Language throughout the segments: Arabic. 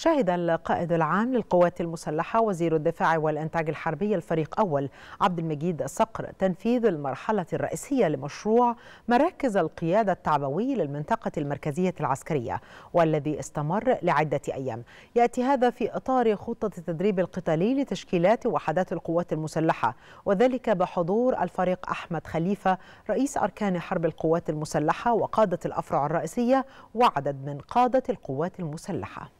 شهد القائد العام للقوات المسلحة وزير الدفاع والإنتاج الحربي الفريق أول عبد المجيد صقر تنفيذ المرحلة الرئيسية لمشروع مراكز القيادة التعبوي للمنطقة المركزية العسكرية والذي استمر لعدة أيام يأتي هذا في إطار خطة التدريب القتالي لتشكيلات وحدات القوات المسلحة وذلك بحضور الفريق أحمد خليفة رئيس أركان حرب القوات المسلحة وقادة الأفرع الرئيسية وعدد من قادة القوات المسلحة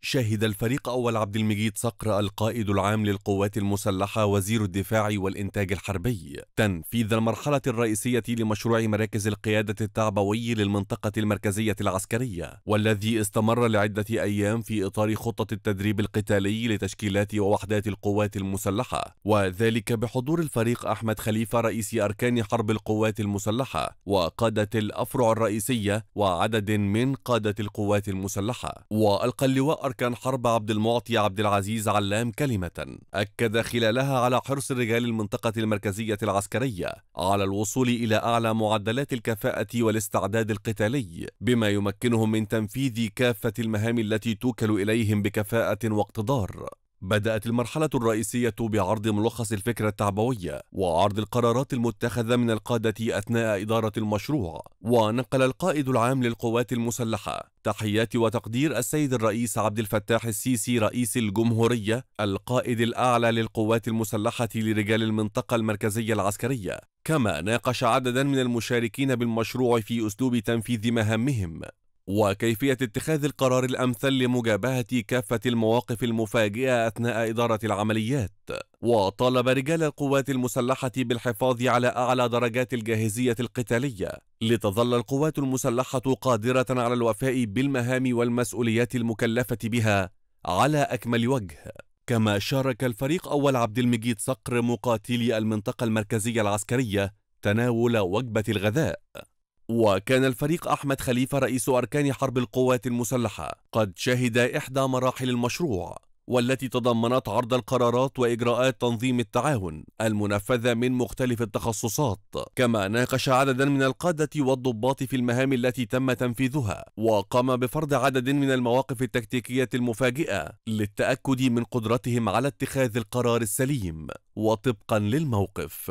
شهد الفريق أول عبد المجيد صقر القائد العام للقوات المسلحة وزير الدفاع والإنتاج الحربي تنفيذ المرحلة الرئيسية لمشروع مراكز القيادة التعبوي للمنطقة المركزية العسكرية والذي استمر لعدة أيام في إطار خطة التدريب القتالي لتشكيلات ووحدات القوات المسلحة وذلك بحضور الفريق أحمد خليفة رئيس أركان حرب القوات المسلحة وقادة الأفرع الرئيسية وعدد من قادة القوات المسلحة وألقى اللواء أركان حرب عبد المعطي عبد العزيز علام كلمة أكد خلالها على حرص رجال المنطقة المركزية العسكرية على الوصول إلى أعلى معدلات الكفاءة والاستعداد القتالي بما يمكنهم من تنفيذ كافة المهام التي توكل إليهم بكفاءة واقتدار بدأت المرحلة الرئيسية بعرض ملخص الفكرة التعبوية وعرض القرارات المتخذة من القادة أثناء إدارة المشروع ونقل القائد العام للقوات المسلحة تحيات وتقدير السيد الرئيس عبد الفتاح السيسي رئيس الجمهورية القائد الأعلى للقوات المسلحة لرجال المنطقة المركزية العسكرية كما ناقش عددا من المشاركين بالمشروع في أسلوب تنفيذ مهامهم وكيفية اتخاذ القرار الأمثل لمجابهة كافة المواقف المفاجئة أثناء إدارة العمليات وطالب رجال القوات المسلحة بالحفاظ على أعلى درجات الجاهزية القتالية لتظل القوات المسلحة قادرة على الوفاء بالمهام والمسؤوليات المكلفة بها على أكمل وجه كما شارك الفريق أول عبد المجيد صقر مقاتلي المنطقة المركزية العسكرية تناول وجبة الغذاء وكان الفريق أحمد خليفة رئيس أركان حرب القوات المسلحة قد شهد إحدى مراحل المشروع والتي تضمنت عرض القرارات وإجراءات تنظيم التعاون المنفذة من مختلف التخصصات كما ناقش عددا من القادة والضباط في المهام التي تم تنفيذها وقام بفرض عدد من المواقف التكتيكية المفاجئة للتأكد من قدرتهم على اتخاذ القرار السليم وطبقا للموقف